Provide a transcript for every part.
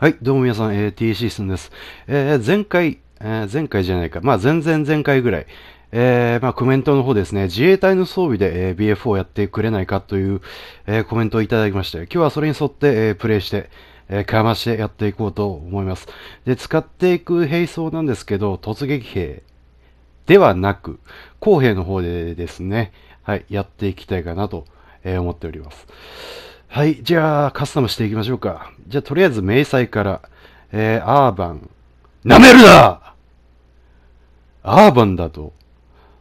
はい、どうも皆さん、えー、TC すんです。えー、前回、えー、前回じゃないか、まあ前々前回ぐらい、えー、まあコメントの方ですね、自衛隊の装備で、えー、BF をやってくれないかという、えー、コメントをいただきまして、今日はそれに沿って、えー、プレイして、えー、かましてやっていこうと思います。で、使っていく兵装なんですけど、突撃兵ではなく、後兵の方でですね、はい、やっていきたいかなと、えー、思っております。はい、じゃあカスタムしていきましょうか。じゃあとりあえず迷彩から、えー、アーバン。舐めるなアーバンだと。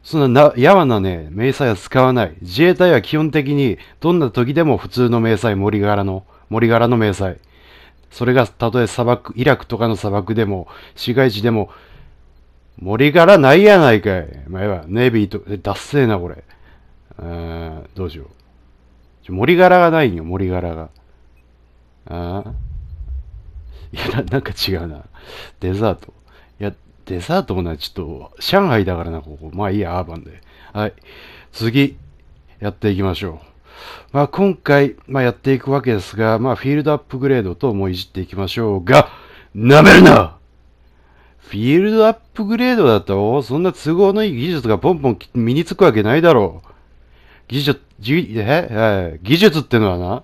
そんなやわなね、迷彩は使わない。自衛隊は基本的にどんな時でも普通の迷彩、森柄の、森柄の迷彩。それがたとえ砂漠、イラクとかの砂漠でも、市街地でも、森柄ないやないかい。まあ、やばネイビーと、え、ダッセーな、これ。うん、どうしよう。森柄がないんよ、森柄が。ああいやな、なんか違うな。デザート。いや、デザートもな、ちょっと、上海だからな、ここ。まあいいや、アーバンで。はい。次、やっていきましょう。まあ、今回、まあ、やっていくわけですが、まあ、フィールドアップグレードともいじっていきましょうが、なめるなフィールドアップグレードだと、そんな都合のいい技術がポンポン身につくわけないだろう。技術、え技術ってのはな、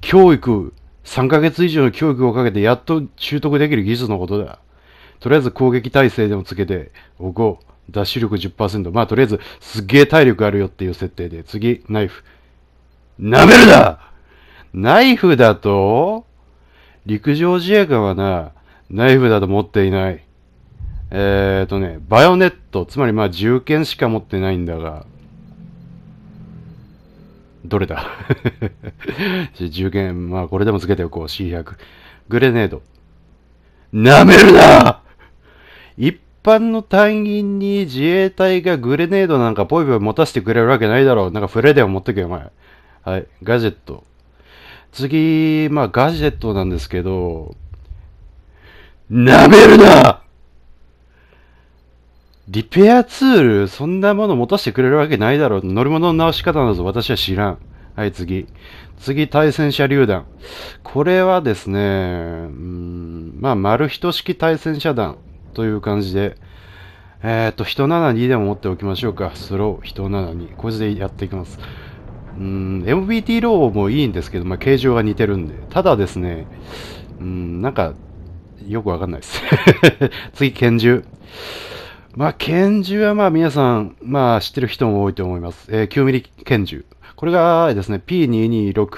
教育、3ヶ月以上の教育をかけてやっと習得できる技術のことだ。とりあえず攻撃体制でもつけておこう。脱出力10%。まあとりあえずすげえ体力あるよっていう設定で。次、ナイフ。なめるなナイフだと陸上自衛官はな、ナイフだと持っていない。えーとね、バヨネット、つまりまあ銃剣しか持ってないんだが、どれだ ?10 まあこれでもつけておこう。C100。グレネード。舐めるな一般の隊員に自衛隊がグレネードなんかぽいぽい持たせてくれるわけないだろう。なんかフレデを持ってけよ、お前。はい、ガジェット。次、まあガジェットなんですけど、舐めるなリペアツール、そんなもの持たせてくれるわけないだろう。乗り物の直し方など私は知らん。はい、次。次、対戦車榴弾。これはですね、うん、まあ、丸一式対戦車弾という感じで、えっ、ー、と、人7 2でも持っておきましょうか。スロー、人7 2これでやっていきます。うん、MBT ローもいいんですけど、まあ、形状が似てるんで。ただですね、うん、なんか、よくわかんないです。次、拳銃。まあ、拳銃はまあ皆さん、まあ、知ってる人も多いと思います。えー、9 m m 拳銃。これがですね、P226、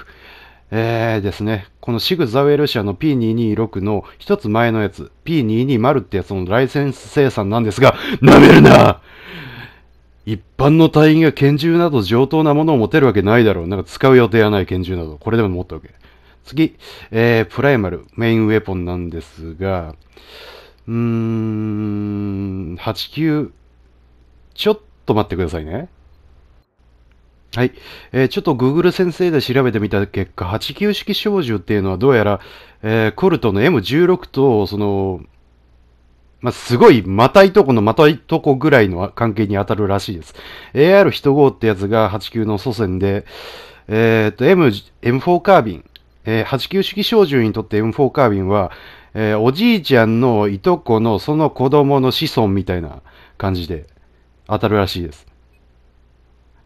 えー、ですね、このシグ・ザウェルシアの P226 の一つ前のやつ、P220 ってやつのライセンス生産なんですが、なめるな一般の隊員が拳銃など上等なものを持てるわけないだろう。なんか使う予定はない拳銃など、これでも持ったわけ。次、えー、プライマル、メインウェポンなんですが、うーん、89。ちょっと待ってくださいね。はい。えー、ちょっと Google 先生で調べてみた結果、89式小銃っていうのはどうやら、えー、コルトの M16 と、その、まあ、すごい、またいとこのまたいとこぐらいの関係に当たるらしいです。AR15 ってやつが89の祖先で、えー、っと、M、M4 カービン、えー、89式小銃にとって M4 カービンは、えー、おじいちゃんのいとこのその子供の子孫みたいな感じで当たるらしいです。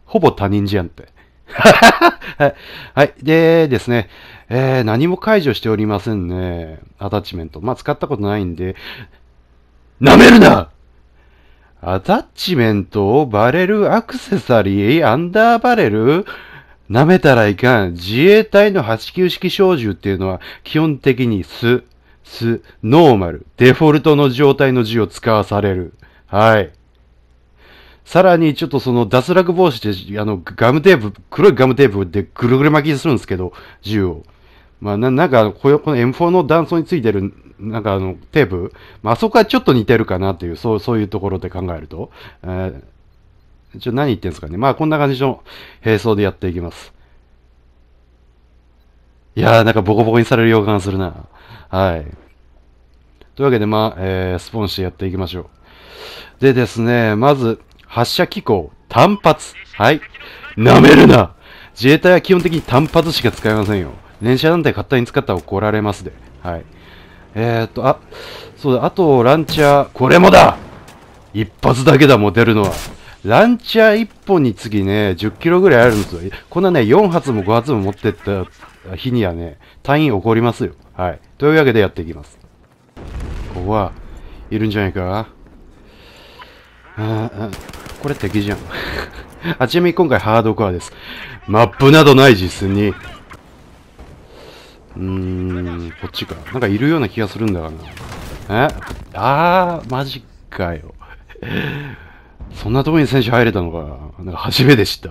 ほぼ他人じゃんって。はい。でですね、えー、何も解除しておりませんね。アタッチメント。まあ、使ったことないんで、舐めるなアタッチメントをバレル、アクセサリー、アンダーバレル舐めたらいかん。自衛隊の89式小銃っていうのは基本的に素。ス、ノーマル、デフォルトの状態の字を使わされる。はい。さらに、ちょっとその脱落防止で、あの、ガムテープ、黒いガムテープでぐるぐる巻きするんですけど、銃を。まあ、ななんか、この M4 の断層についてる、なんかあの、テープ、まあ、そこはちょっと似てるかなという、そう、そういうところで考えると。えーちょ、何言ってんすかね。まあ、こんな感じの並走でやっていきます。いやー、なんかボコボコにされる予感するな。はい。というわけで、まあ、えー、スポンしてやっていきましょう。でですね、まず、発射機構、単発。はい。舐めるな自衛隊は基本的に単発しか使えませんよ。連射なんて勝手に使ったら怒られますで。はい。えー、っと、あ、そうだ、あと、ランチャー、これもだ一発だけだ、もう出るのは。ランチャー一本に次ね、10キロぐらいあるんですよ。こんなね、4発も5発も持ってった日にはね、隊員怒りますよ。はい。というわけでやっていきます。子はいるんじゃないかああ、これ敵じゃん。あ、ちなみに今回ハードコアです。マップなどない実に。うーん、こっちか。なんかいるような気がするんだがな。えあー、マジかよ。そんなとこに選手入れたのか。なんか初めて知った。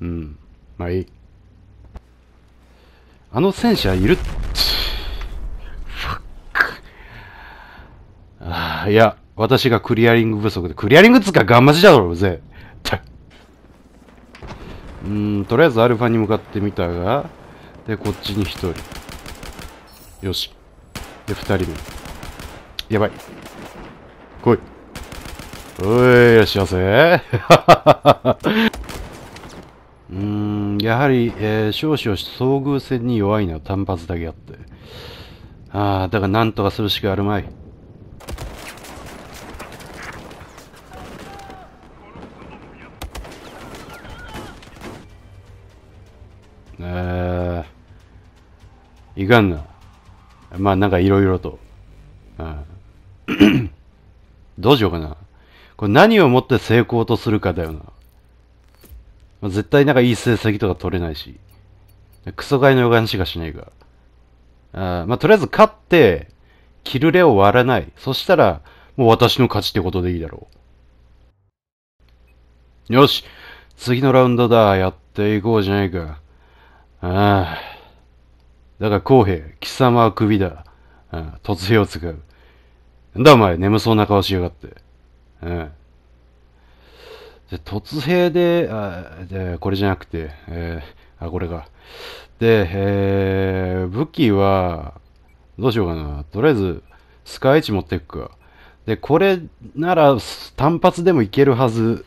うん。まあいい。あの戦車いるっあいや、私がクリアリング不足で、クリアリングっつかがんまじだろうぜ。うん、とりあえずアルファに向かってみたが、で、こっちに一人。よし。で、二人目。やばい。来い。おい、いらっしゃいませ。うーん、やはり、えー、少々遭遇戦に弱いのは単発だけあって。ああ、だがなんとかするしかあるまい。いかんな。まあなんかいろいろと。どうしようかな。これ何をもって成功とするかだよな。まあ、絶対なんかいい成績とか取れないし。クソ買いの予感しかしないが。あまあとりあえず勝って、キルレを割らない。そしたら、もう私の勝ちってことでいいだろう。よし次のラウンドだ。やっていこうじゃないか。ああ。だから公平、貴様は首だ。うん、突兵を使う。んだお前、眠そうな顔しやがって。うん。で、突兵で、あ、で、これじゃなくて、えー、あ、これか。で、えー、武器は、どうしようかな。とりあえず、スカイチ持っていくか。で、これなら単発でもいけるはず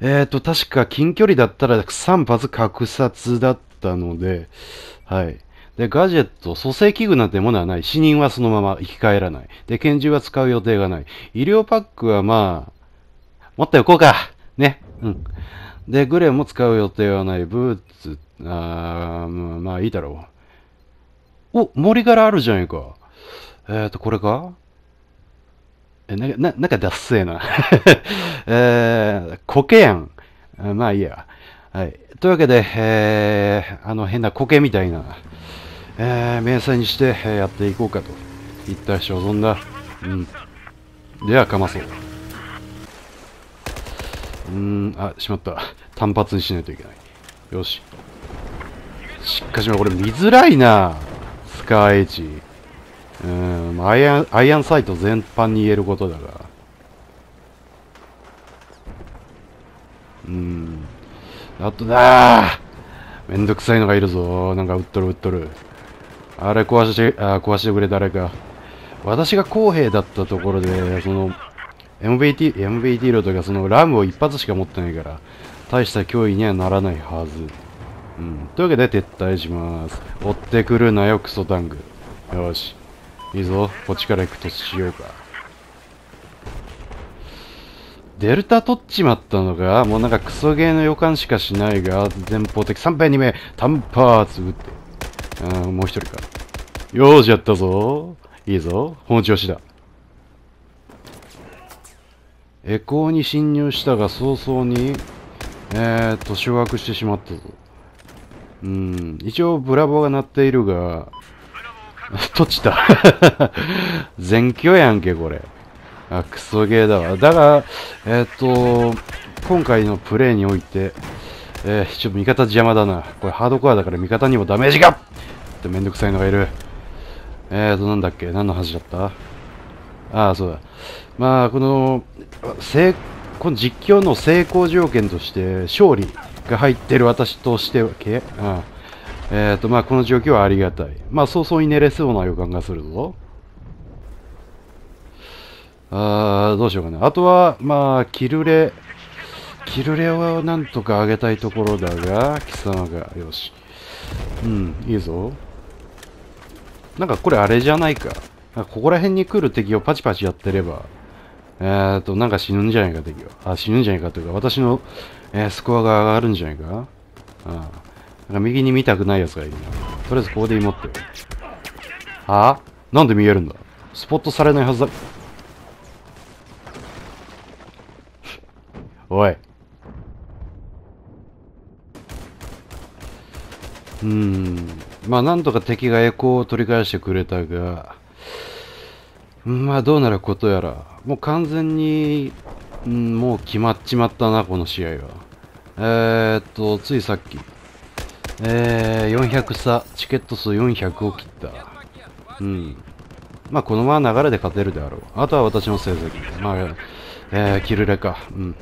えっ、ー、と、確か近距離だったら3発格殺だったので、はい。で、ガジェット、蘇生器具なんてものはない。死人はそのまま生き返らない。で、拳銃は使う予定がない。医療パックはまあ、もっと行こうか。ね。うん。で、グレーも使う予定はない。ブーツ、あー、まあいいだろう。お、森柄あるじゃんか。えっ、ー、と、これかえ、な、な、なんか脱ッな。えーケやん。まあいいや。はい。というわけで、えー、あの変なケみたいな、えー、明細にしてやっていこうかといった所存だ。うん。では、かまそう。うん、あ、しまった。単発にしないといけない。よし。しかし、これ見づらいな。スカーエイジ。うん、アイアン、アイアンサイト全般に言えることだが。うん。あとだめんどくさいのがいるぞ。なんか撃っとる撃っとる。あれ壊して、あ壊してくれ誰か。私が公平だったところで、その、MVT、MVT ロというかそのラムを一発しか持ってないから、大した脅威にはならないはず。うん。というわけで撤退します。追ってくるなよ、クソタング。よし。いいぞ。こっちから行くとしようか。デルタ取っちまったのが、もうなんかクソゲーの予感しかしないが、前方的3杯2名、単発撃って。うん、もう一人か。よーし、やったぞ。いいぞ。この調子だ。エコーに侵入したが、早々に、えーと、掌握してしまったぞ。うん、一応、ブラボーが鳴っているが、閉じた。全挙やんけ、これ。あクソゲーだわ。だが、えー、っと、今回のプレイにおいて、えー、ちょっと味方邪魔だな。これハードコアだから味方にもダメージがってめんどくさいのがいる。えーと、なんだっけ何の話だったああ、そうだ。まあ、この、成、この実況の成功条件として、勝利が入ってる私としては、け、うん。えっ、ー、と、まあ、この状況はありがたい。まあ、早々に寝れそうな予感がするぞ。あどうしようかな。あとは、まあ、キルレ。キルレをなんとか上げたいところだが、貴様が、よし。うん、いいぞ。なんかこれあれじゃないか。かここら辺に来る敵をパチパチやってれば、えーと、なんか死ぬんじゃないか敵は。あ、死ぬんじゃないかというか、私の、えー、スコアが上がるんじゃないかうん。なんか右に見たくない奴がいるな。とりあえずここで祈って。はあなんで見えるんだスポットされないはずだ。おい。うん。まあ、なんとか敵がエコーを取り返してくれたが、まあ、どうなることやら。もう完全に、うん、もう決まっちまったな、この試合は。えー、っと、ついさっき。えー、400差。チケット数400を切った。うん。まあ、このまま流れで勝てるであろう。あとは私の成績。まあ、えー、キルレか。うん。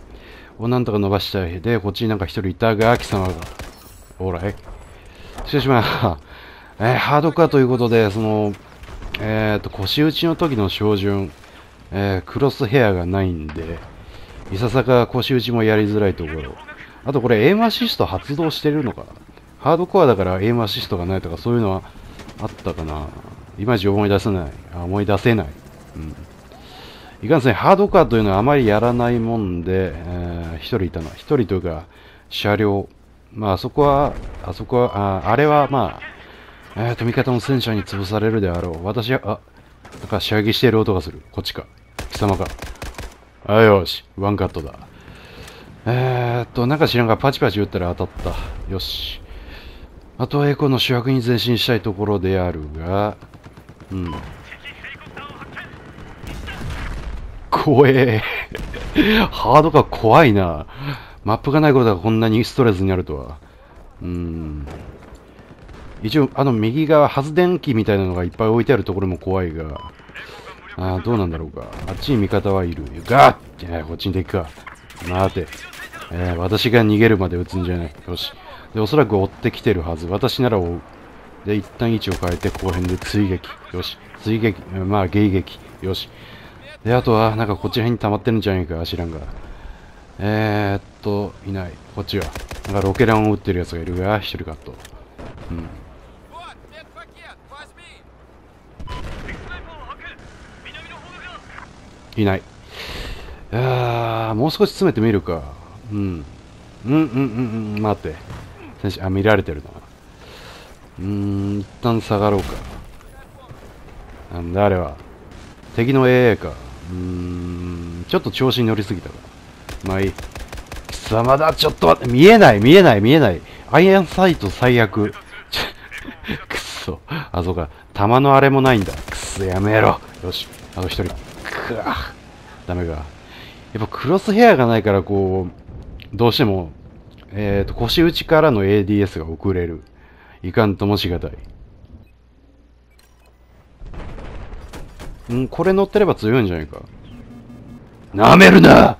をなんとか伸ばしたい。で、こっちになんか一人いたが、貴様が。おらえ失礼します。えー、ハードカーということで、その、えっ、と、腰打ちの時の照準、えー、クロスヘアがないんで、いささか腰打ちもやりづらいところ。あとこれ、エイムアシスト発動してるのかなハードコアだからエイムアシストがないとか、そういうのはあったかないまいち思い出せない。あ思い出せない。うん。いかんせん、ハードコアというのはあまりやらないもんで、え1人いたのは1人というか車両まあそこはあそこはああれはまあ、えー、と味方の戦車に潰されるであろう私はあなんか仕上げしている音がするこっちか貴様かあよしワンカットだえー、っとなんか知らんがパチパチ打ったら当たったよしあとはエコの主役に前進したいところであるがうん怖え。ハードが怖いな。マップがないことがこんなにストレスになるとは。うーん。一応、あの右側、発電機みたいなのがいっぱい置いてあるところも怖いが。ああ、どうなんだろうか。あっちに味方はいる。ガーって、こっちにで行くか。待て。えー、私が逃げるまで撃つんじゃない。よし。で、おそらく追ってきてるはず。私なら追う。で、一旦位置を変えて、この辺で追撃。よし。追撃。まあ、迎撃。よし。で、あとは、なんかこちらに溜まってるんじゃないか、知らんが。えー、っと、いない。こっちは。なんかロケランを撃ってるやつがいるが、一人カット。うん。いない。あー、もう少し詰めてみるか。うん。うんうんうんうん、待って。選手、あ、見られてるな。うーん、一旦下がろうか。なんだあれは。敵の AA か。うーん、ちょっと調子に乗りすぎたかまあいい。貴様だ、ちょっと待って、見えない、見えない、見えない。アイアンサイト最悪。くっそ。あ、そうか。弾のあれもないんだ。くっそ、やめろ。よし。あと一人。くわダメか。やっぱクロスヘアがないから、こう、どうしても、えっ、ー、と、腰打ちからの ADS が遅れる。いかんともしがたい。んこれ乗ってれば強いんじゃないか。なめるな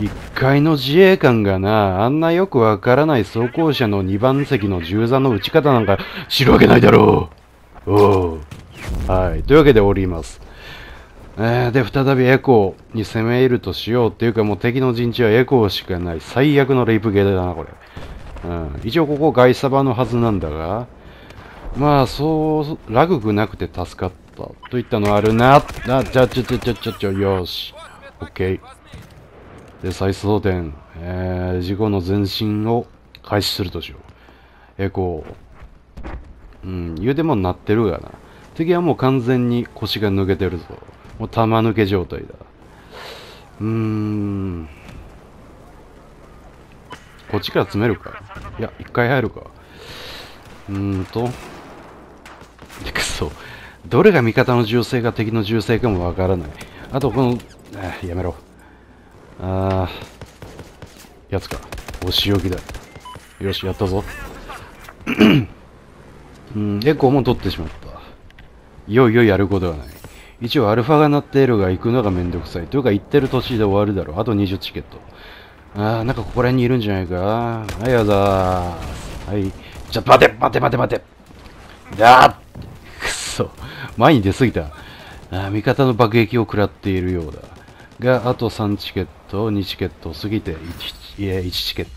一階の自衛官がな、あんなよくわからない装甲車の2番席の銃座の撃ち方なんか知るわけないだろうおう。はい。というわけでおります。えー、で、再びエコーに攻め入るとしようっていうか、もう敵の陣地はエコーしかない。最悪のレイプゲーだな、これ。うん。一応ここイサバのはずなんだが、まあ、そう、ラグくなくて助かった。といったのあるな。あ、じゃちょちょちょちょちょよし。オッケー。で、再装填、えー、事故の前進を開始するとしよう。エコー。うん、言うてもなってるがな。次はもう完全に腰が抜けてるぞ。もう玉抜け状態だ。うーん。こっちから詰めるか。いや、一回入るか。うーんと。で、くそ。どれが味方の銃声か敵の銃声かもわからない。あとこの、あやめろ。ああ、やつか。お仕置きだ。よし、やったぞ。うん、エコーも取ってしまった。いよいよやることがない。一応アルファが鳴っているが行くのがめんどくさい。というか行ってる途中で終わるだろう。あと20チケット。ああ、なんかここら辺にいるんじゃないか。はい、あざーはい。ちょっと待て待て待て待てだー前に出すぎたあ。味方の爆撃を食らっているようだ。が、あと3チケット、2チケットを過ぎて 1, いや1チケット。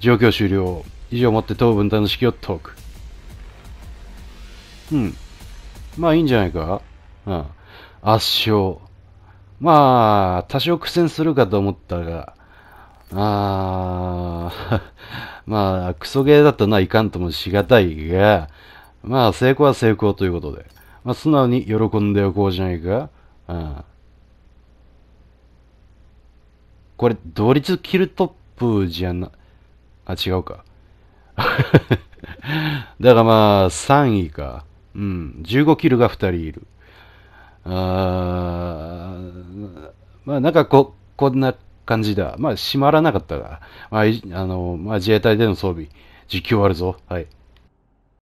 状況終了。以上をもって当分隊の指揮を解く。うん。まあいいんじゃないかうん。圧勝。まあ、多少苦戦するかと思ったが、あー まあ、クソゲーだったのはいかんともしがたいが、まあ、成功は成功ということで。まあ、素直に喜んでおこうじゃないか。うん。これ、同率キルトップじゃな、あ、違うか。だからまあ、3位か。うん。15キルが2人いる。あまあ、なんかこ、こんな感じだ。まあ、閉まらなかったが。まあ、あの、まあ、自衛隊での装備、実況あるぞ。はい。